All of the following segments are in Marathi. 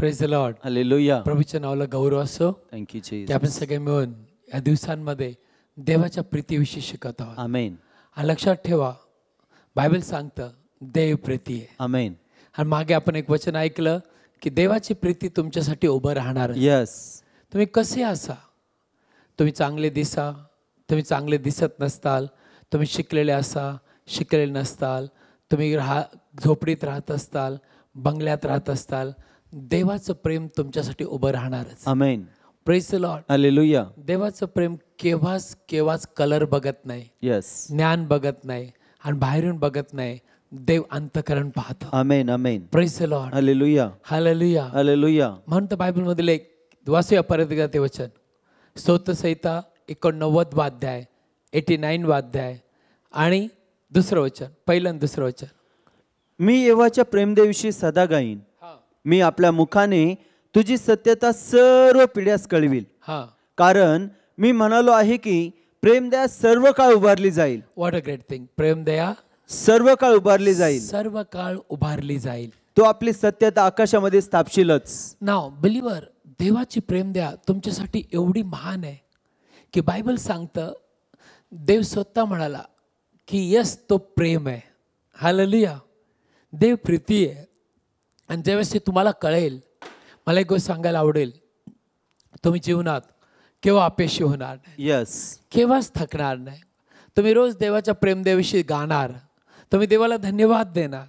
प्रेज लॉर्ड हालेलुया प्रभूच्या नावाला गौरव असो थँक्यू ते आपण सगळे मिळून या दिवसांमध्ये देवाच्या प्रीतीविषयी शिकत आहोत आमेन हा लक्षात ठेवा बायबल सांगतं देव प्रीती आहे आमेन आणि मागे आपण एक वचन ऐकलं की देवाची प्रीती तुमच्यासाठी उभं राहणार यस तुम्ही कसे असा तुम्ही चांगले दिसा तुम्ही चांगले दिसत नसताल तुम्ही शिकलेले असा शिकलेले नसताल तुम्ही राहा झोपडीत राहत असताल बंगल्यात राहत असताल देवाचं प्रेम तुमच्यासाठी उभं राहणारच अमेन प्रेस लॉर्ड हालेलुया देवाचं प्रेम केव्हाच केव्हाच कलर बघत नाही यस ज्ञान बघत नाही आणि बाहेरून बघत नाही देव अंतकरण पाहतो amen amen praise lord hallelujah hallelujah hallelujah म्हणून बायबल बायबलमधील एक वासूया परत ते वचन स्वतसहिता एकोणनव्वद वाद्याय एटी नाईन वाद्याय आणि दुसरं वचन पहिलं दुसरं वचन मी येवाच्या प्रेमदेवीशी सदा गाईन मी आपल्या मुखाने तुझी सत्यता सर्व पिढ्यास कळविल कारण मी म्हणालो आहे की प्रेमदया सर्व काळ उभारली जाईल वॉट अ ग्रेट थिंग प्रेमदया सर्व काळ उभारली जाईल सर्व काळ उभारली जाईल तो आपली सत्यता आकाशामध्ये स्थापशीलच नाव बिलिव्हर देवाची प्रेमदया तुमच्यासाठी एवढी महान आहे की बायबल सांगतं देव स्वतः म्हणाला की यस तो प्रेम आहे हाललिया देव प्रीती आहे आणि ज्यावेळेस ते तुम्हाला कळेल मला एक गोष्ट सांगायला आवडेल तुम्ही जीवनात केव्हा अपेशी होणार नाही यस केव्हाच थकणार नाही तुम्ही रोज देवाच्या प्रेमदेवीशी गाणार तुम्ही देवाला धन्यवाद देणार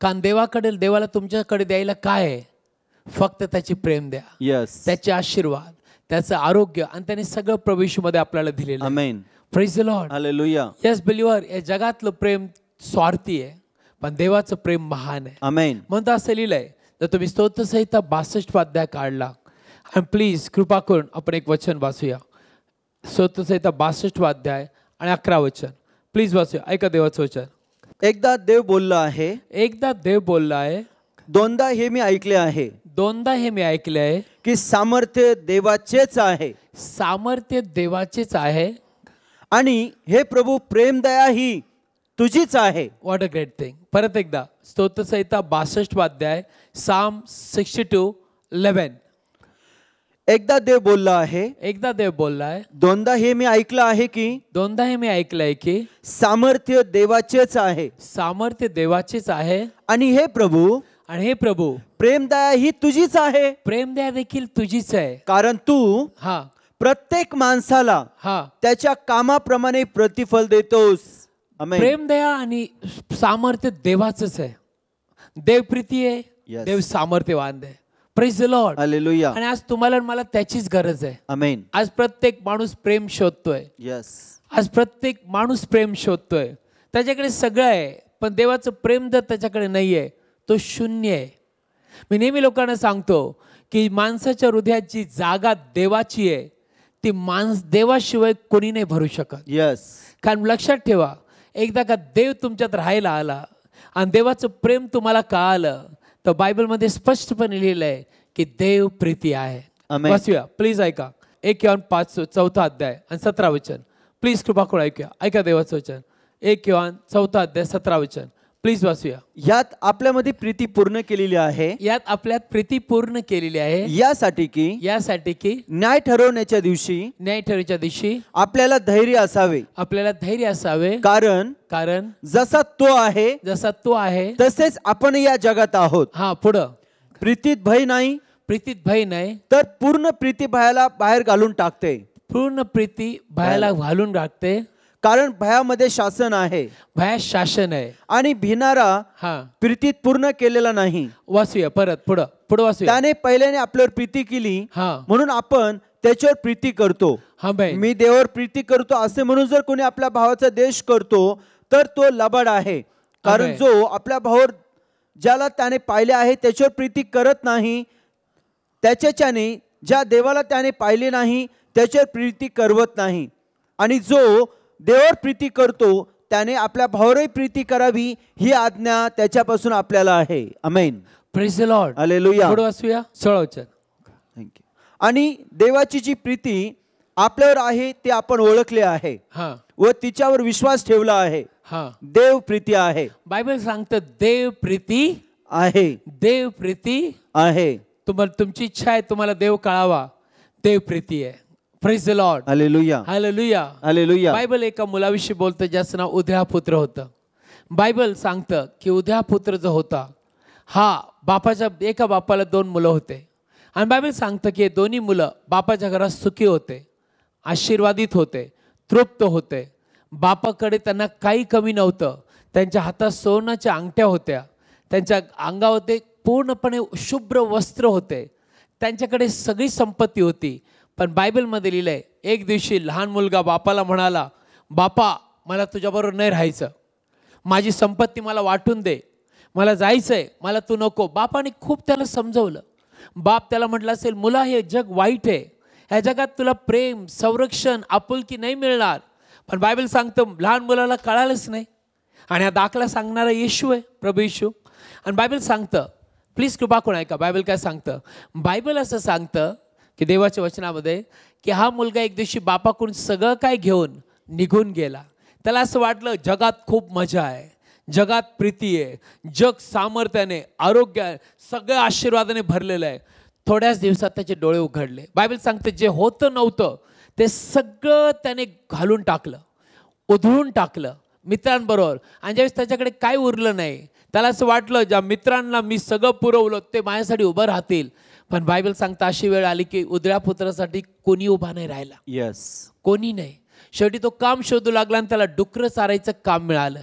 कारण देवाकडे देवाला तुमच्याकडे द्यायला काय आहे फक्त त्याची प्रेम द्या यस त्याचे आशीर्वाद त्याचं आरोग्य आणि त्याने सगळं प्रवेशमध्ये आपल्याला दिलेलं amen praise lord hallelujah yes believer या जगातलं प्रेम स्वार्थी आहे पण देवाचं प्रेम महान आहे म्हणून असं लिहिलंय तर तुम्ही स्तोत्रसहिता बासष्ट वाद्या काढला आणि प्लीज कृपा करून आपण एक वचन वाचूया संहिता बासष्ट स्वाध्याय आणि अकरा वचन प्लीज वाचूया ऐका देवाचं वचन एकदा देव बोलला आहे एकदा देव बोलला आहे दोनदा हे मी ऐकले आहे दोनदा हे मी ऐकले आहे की सामर्थ्य देवाचेच आहे सामर्थ्य देवाचेच आहे आणि हे प्रभू प्रेमदया ही तुझीच आहे वॉट अ ग्रेट थिंग परत एकदा स्तोत्रसहिता बासष्ट वाद्याय साम सिक्स्टी टू लेवन एकदा देव बोलला आहे एकदा देव बोलला आहे दोनदा हे मी ऐकलं आहे की दोनदा हे मी ऐकलंय की सामर्थ्य देवाचेच आहे सामर्थ्य देवाचेच आहे आणि हे प्रभू आणि हे प्रभू प्रेमदया ही तुझीच आहे प्रेमदया देखील तुझीच आहे कारण तू हा प्रत्येक माणसाला हा त्याच्या कामाप्रमाणे प्रतिफल देतोस प्रेम दया आणि सामर्थ्य देवाचंच आहे देव प्रीती आहे देव सामर्थ्यवान आहे प्रेज द लॉर्ड हालेलुया आणि आज तुम्हाला मला त्याचीच गरज आहे अमेन आज प्रत्येक माणूस प्रेम शोधतोय यस आज प्रत्येक माणूस प्रेम शोधतोय त्याच्याकडे सगळं आहे पण देवाचं प्रेम जर त्याच्याकडे नाही आहे तो शून्य आहे मी नेहमी लोकांना सांगतो की माणसाच्या हृदयात जी जागा देवाची आहे ती माणस देवाशिवाय कोणी नाही भरू शकत यस कारण लक्षात ठेवा एकदा का देव तुमच्यात राहायला आला आणि देवाचं प्रेम तुम्हाला का आलं तर बायबलमध्ये स्पष्टपणे लिहिलं आहे की देव प्रीती आहे वाचूया प्लीज ऐका एक किंवा पाच चौथा अध्याय आणि सतरा वचन प्लीज कृपा करून ऐकूया ऐका देवाचं वचन एक किंवा चौथा अध्याय सतरा वचन प्लीज वाचूया यात आपल्यामध्ये प्रीती पूर्ण केलेली आहे यात आपल्यात प्रीती पूर्ण केलेली आहे यासाठी की यासाठी की न्याय ठरवण्याच्या दिवशी न्याय ठरवण्याच्या दिवशी आपल्याला धैर्य असावे आपल्याला धैर्य असावे कारण कारण जसा तो आहे जसा तो आहे तसेच आपण या जगात आहोत हा पुढं प्रीतीत भय नाही प्रीतीत भय नाही तर पूर्ण प्रीती भयाला बाहेर घालून टाकते पूर्ण प्रीती भयाला घालून टाकते कारण भयामध्ये शासन आहे भय शासन आहे आणि भिनारा हा प्रीतीत पूर्ण केलेला नाही वाचूया परत पुढं पुढं वाचूया त्याने पहिल्याने आपल्यावर प्रीती केली हा म्हणून आपण त्याच्यावर प्रीती करतो हा भाई मी देवावर प्रीती करतो असे म्हणून जर कोणी आपल्या भावाचा देश करतो तर तो लबाड आहे कारण जो आपल्या भावावर ज्याला त्याने पाहिले आहे त्याच्यावर प्रीती करत नाही त्याच्याच्याने ज्या देवाला त्याने पाहिले नाही त्याच्यावर प्रीती करवत नाही आणि जो देवर प्रीती करतो त्याने आपल्या भावरही प्रीती करावी ही आज्ञा त्याच्यापासून आपल्याला आहे अमेन लॉर्ड आणि देवाची जी प्रीती आपल्यावर आहे ते आपण ओळखले आहे व तिच्यावर विश्वास ठेवला आहे हा देव प्रीती आहे बायबल सांगतं देव प्रीती आहे देव प्रीती आहे तुम्हाला तुमची इच्छा आहे तुम्हाला देव कळावा देव प्रीती आहे praise the lord hallelujah hallelujah hallelujah Bible एका मुलाविषयी बोलतं ज्याचं नाव उद्या पुत्र होतं बायबल सांगतं की उद्या पुत्र जो होता हा बापाच्या एका बापाला दोन मुलं होते आणि बायबल सांगतं की दोन्ही मुलं बापाच्या घरात सुखी होते आशीर्वादित होते तृप्त होते बापाकडे त्यांना काही कमी नव्हतं त्यांच्या हातात सोनाच्या अंगठ्या होत्या त्यांच्या अंगावर ते पूर्णपणे शुभ्र वस्त्र होते त्यांच्याकडे सगळी संपत्ती होती पण बायबलमध्ये लिहिलं आहे एक दिवशी लहान मुलगा बापाला म्हणाला बापा मला तुझ्याबरोबर नाही राहायचं माझी संपत्ती मला वाटून दे मला जायचं आहे मला तू नको बापाने खूप त्याला समजवलं बाप त्याला म्हटलं असेल मुला हे जग वाईट आहे ह्या जगात तुला प्रेम संरक्षण आपुलकी नाही मिळणार पण बायबल सांगतं लहान मुलाला कळालंच नाही आणि हा दाखला सांगणारा येशू आहे प्रभू येशू आणि बायबल सांगतं प्लीज कृपा कोण ऐका बायबल काय सांगतं बायबल असं सांगतं की देवाच्या वचनामध्ये की हा मुलगा एक दिवशी बापाकडून सगळं काय घेऊन निघून गेला त्याला असं वाटलं जगात खूप मजा आहे जगात प्रीती आहे जग सामर्थ्याने आरोग्य सगळ्या आशीर्वादाने भरलेलं आहे थोड्याच दिवसात त्याचे डोळे उघडले बायबल सांगते जे होतं नव्हतं ते सगळं त्याने घालून टाकलं उधळून टाकलं मित्रांबरोबर आणि ज्यावेळेस त्याच्याकडे काय उरलं नाही त्याला असं वाटलं ज्या मित्रांना मी सगळं पुरवलं ते माझ्यासाठी उभं राहतील पण बायबल सांगता अशी वेळ आली की उदळ्या पुत्रासाठी कोणी उभा नाही राहिला येस कोणी नाही शेवटी तो काम शोधू लागला आणि त्याला डुकरं सारायचं काम मिळालं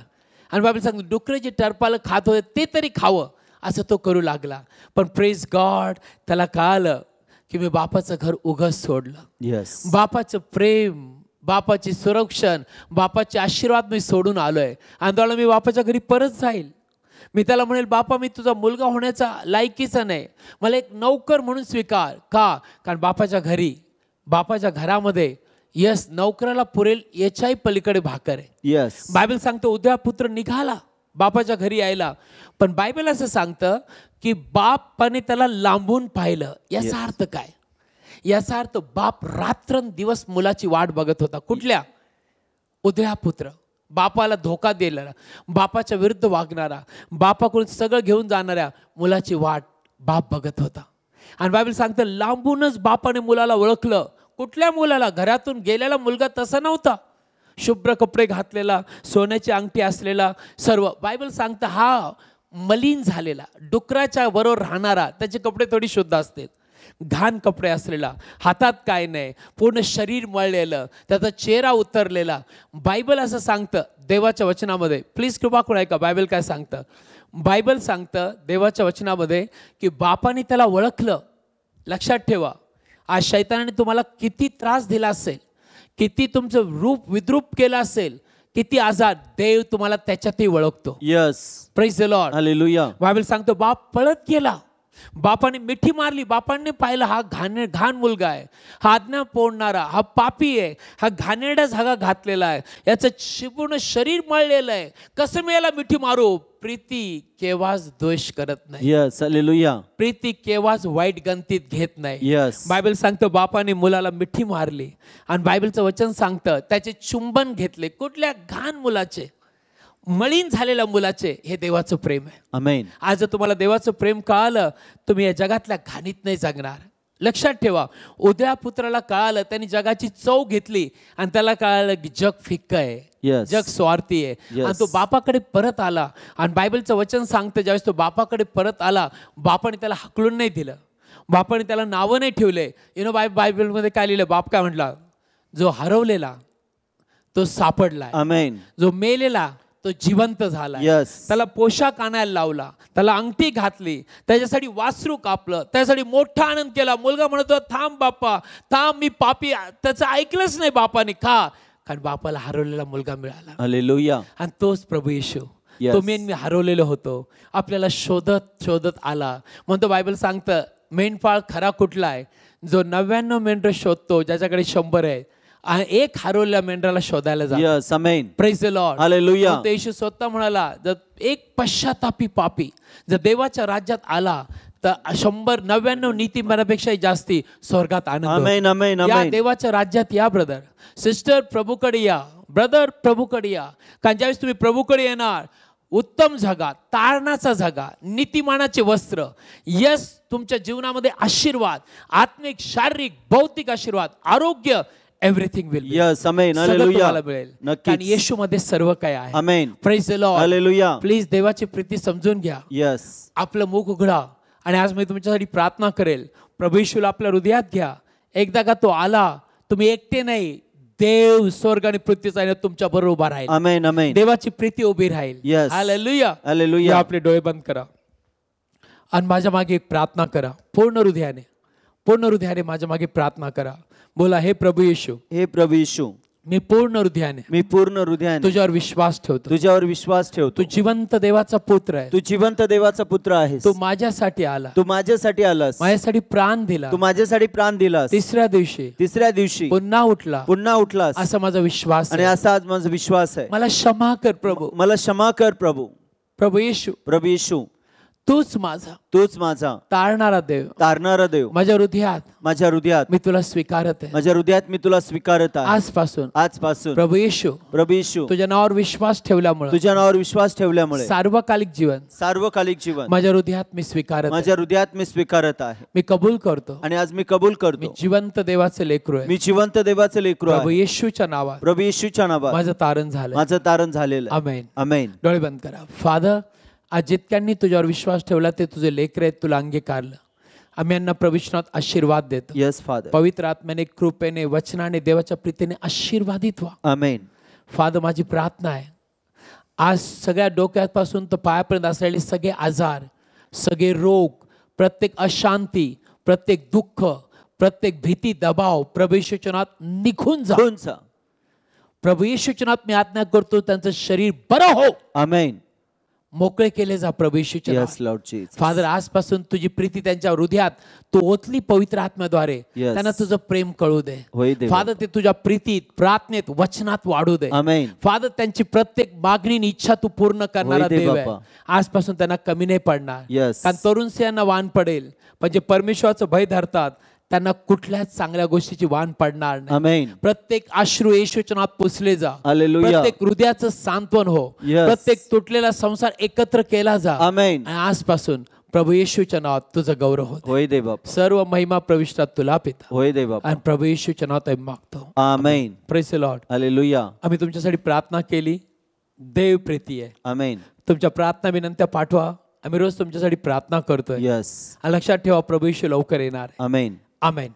आणि बायबल सांगतो डुकरं जे टरपालं खात होते ते तरी खावं असं तो करू लागला पण प्रेस गॉड त्याला कळालं की मी बापाचं घर उघस सोडलं येस बापाचं प्रेम बापाची संरक्षण बापाचे आशीर्वाद मी सोडून आलोय आंदोलन मी बापाच्या घरी परत जाईल मी त्याला म्हणेल बापा मी तुझा मुलगा होण्याचा लायकीचा नाही मला एक नौकर म्हणून स्वीकार का कारण बापाच्या घरी बापाच्या घरामध्ये यस नौकराला पुरेल याच्याही पलीकडे भाकर आहे यस बायबल सांगतं उद्या पुत्र निघाला बापाच्या घरी यायला पण बायबल असं सांगतं की बापाने त्याला लांबून पाहिलं याचा अर्थ काय याचा अर्थ बाप दिवस मुलाची वाट बघत होता कुठल्या उद्या पुत्र बापाला धोका दिलेला बापाच्या विरुद्ध वागणारा बापाकडून सगळं घेऊन जाणाऱ्या मुलाची वाट बाप बघत होता आणि बायबल सांगतं लांबूनच बापाने मुलाला ओळखलं कुठल्या मुलाला घरातून गेलेला मुलगा तसा नव्हता शुभ्र कपडे घातलेला सोन्याची अंगठी असलेला सर्व बायबल सांगतं हा मलिन झालेला डुकराच्या बरोबर राहणारा त्याचे कपडे थोडी शुद्ध असतील घाण कपडे असलेला हातात काय नाही पूर्ण शरीर मळलेलं त्याचा चेहरा उतरलेला बायबल असं सांगतं देवाच्या वचनामध्ये प्लीज कृपा कोण ऐका बायबल काय सांगतं बायबल सांगतं देवाच्या वचनामध्ये की बापाने त्याला ओळखलं लक्षात ठेवा आज शैतानाने तुम्हाला किती त्रास दिला असेल किती तुमचं रूप विद्रूप केलं असेल किती आजार देव तुम्हाला त्याच्यातही ओळखतो yes praise the lord hallelujah Bible सांगतो बाप पळत गेला बापाने मिठी मारली बापांनी पाहिलं हा घाणे घाण मुलगा आहे हा आज्ञा पोडणारा हा पापी आहे हा घाणेरडा झागा घातलेला आहे याचं शिपूर्ण शरीर मळलेलं आहे कसं मी याला मिठी मारू प्रीती केव्हाच द्वेष करत नाही यस yes, प्रीती केव्हाच वाईट गणतीत घेत नाही यस yes. बायबल सांगतं बापाने मुलाला मिठी मारली आणि बायबलचं वचन सांगतं त्याचे चुंबन घेतले कुठल्या घाण मुलाचे मळीन झालेल्या मुलाचे हे देवाचं प्रेम आहे आज तुम्हाला देवाचं प्रेम कळालं तुम्ही या जगातल्या घाणीत नाही जगणार लक्षात ठेवा उद्या पुत्राला कळालं त्याने जगाची चव घेतली आणि त्याला कळालं की जग फिक्क आहे yes. जग स्वार्थी आहे yes. आणि तो बापाकडे परत आला आणि बायबलचं वचन सांगतं ज्यावेळेस तो बापाकडे परत आला बापाने त्याला हकलून नाही दिलं बापाने त्याला नावं नाही ठेवले यु नो बाय बायबलमध्ये काय लिहिलं बाप काय म्हटला जो हरवलेला तो सापडला जो मेलेला तो जिवंत झाला yes. त्याला पोशाख आणायला लावला त्याला अंगठी घातली त्याच्यासाठी वासरू कापलं त्याच्यासाठी मोठा आनंद केला मुलगा म्हणतो थांब बाप्पा थांब मी पापी त्याचं ऐकलंच नाही बापाने का कारण बापाला हरवलेला मुलगा मिळाला आणि तोच प्रभू येशू yes. तो मेन मी हरवलेलो होतो आपल्याला शोधत शोधत आला म्हणतो बायबल सांगतं मेंढपाळ खरा कुठला आहे जो नव्याण्णव मेंढ शोधतो ज्याच्याकडे शंभर आहे एक हरवल्या मेंढराला शोधायला जाईल येशू स्वतः म्हणाला जर एक पश्चातापी पापी जर देवाच्या राज्यात आला तर शंभर नव्याण्णव मनापेक्षाही जास्ती स्वर्गात आनंद या देवाच्या राज्यात या ब्रदर सिस्टर प्रभूकडे या ब्रदर प्रभूकडे या कारण ज्यावेळेस तुम्ही प्रभूकडे येणार उत्तम जागा तारणाचा जागा नीतिमानाचे वस्त्र यस तुमच्या जीवनामध्ये आशीर्वाद आत्मिक शारीरिक भौतिक आशीर्वाद आरोग्य everything will yes amen hallelujah मिळेल कारण येशू मध्ये सर्व काय आहे amen praise the lord hallelujah please देवाची प्रीती समजून घ्या यस आपलं मुख उघडा आणि आज मी तुमच्यासाठी प्रार्थना करेल प्रभू येशूला आपल्या हृदयात घ्या एकदा का तो आला तुम्ही एकटे नाही देव स्वर्ग आणि पृथ्वीचा तुमच्या बरोबर उभा राहील अमेन अमेन देवाची प्रीती उभी राहील yes. हालेलुया हालेलुया आपले डोळे बंद करा आणि माझ्या मागे एक प्रार्थना करा पूर्ण हृदयाने पूर्ण हृदयाने माझ्या मागे प्रार्थना करा बोला हे प्रभू येशू हे प्रभू येशू मी पूर्ण हृदयाने मी पूर्ण हृदयाने तुझ्यावर विश्वास ठेवतो तुझ्यावर विश्वास ठेवतो तू जिवंत देवाचा पुत्र आहे तू जिवंत देवाचा पुत्र आहे तू माझ्यासाठी आला तू माझ्यासाठी आलास माझ्यासाठी प्राण दिला तू माझ्यासाठी प्राण दिलास तिसऱ्या दिवशी तिसऱ्या दिवशी पुन्हा उठला पुन्हा उठला असा माझा विश्वास आणि असा आज माझा विश्वास आहे मला क्षमा कर प्रभू मला क्षमा कर प्रभू प्रभू येशू प्रभू येशू तूच माझा तूच माझा तारणारा देव तारणारा देव माझ्या हृदयात माझ्या हृदयात मी तुला स्वीकारत आहे माझ्या हृदयात मी तुला स्वीकारत आहे आजपासून आजपासून प्रभू येशू प्रभू येशू तुझ्या नावावर विश्वास ठेवल्यामुळे तुझ्या नावावर विश्वास ठेवल्यामुळे सार्वकालिक जीवन सार्वकालिक जीवन माझ्या हृदयात मी स्वीकारत माझ्या हृदयात मी स्वीकारत आहे मी कबूल करतो आणि आज मी कबूल करतो मी जिवंत देवाचे लेकरू आहे मी जिवंत देवाचे लेकरू प्रभू येशूच्या नावात प्रभू येशूच्या नावात माझं तारण झालं माझं तारण झालेलं अमेन अमेन डोळे बंद करा फादर आज जितक्यांनी तुझ्यावर विश्वास ठेवला ते तुझे लेकर आहेत तुला अंगीकारलं आम्ही यांना प्रविष्णात आशीर्वाद देतो यस फादर पवित्र आत्म्याने कृपेने वचनाने देवाच्या प्रीतीने आशीर्वादित व्हा आमेन फादर माझी प्रार्थना आहे आज सगळ्या डोक्यापासून तर पायापर्यंत असलेले सगळे आजार सगळे रोग प्रत्येक अशांती प्रत्येक दुःख प्रत्येक भीती दबाव प्रभूशूचनात निघून जा प्रभू मी आज्ञा करतो त्यांचं शरीर बरं हो आमेन मोकळे केले जा प्रभूशीच्या फादर आजपासून तुझी प्रीती त्यांच्या हृदयात तू ओतली पवित्र आत्म्याद्वारे त्यांना तुझं प्रेम कळू दे फादर ते तुझ्या प्रीतीत प्रार्थनेत वचनात वाढू दे फादर त्यांची प्रत्येक मागणी इच्छा तू पूर्ण करणार देव आहे आजपासून त्यांना कमी नाही पडणार कारण तरुण स्त्रियांना वान पडेल म्हणजे परमेश्वराचं भय धरतात त्यांना कुठल्याच चांगल्या गोष्टीची वाण पडणार नाही प्रत्येक अश्रू येशूच्या पुसले जा प्रत्येक हृदयाचं सांत्वन हो प्रत्येक तुटलेला संसार एकत्र केला जा आजपासून प्रभू येशूच्या नावात तुझं गौरव होत होय दे सर्व महिमा प्रविष्टात तुला पिता होय दे आणि प्रभू येशूच्या नावात आम्ही मागतो आमेन प्रेस लॉर्ड हालेलुया आम्ही तुमच्यासाठी प्रार्थना केली देव प्रीती आहे आमेन तुमच्या प्रार्थना विनंत्या पाठवा आम्ही रोज तुमच्यासाठी प्रार्थना करतोय यस लक्षात ठेवा प्रभू येशू लवकर येणार आमेन Amen.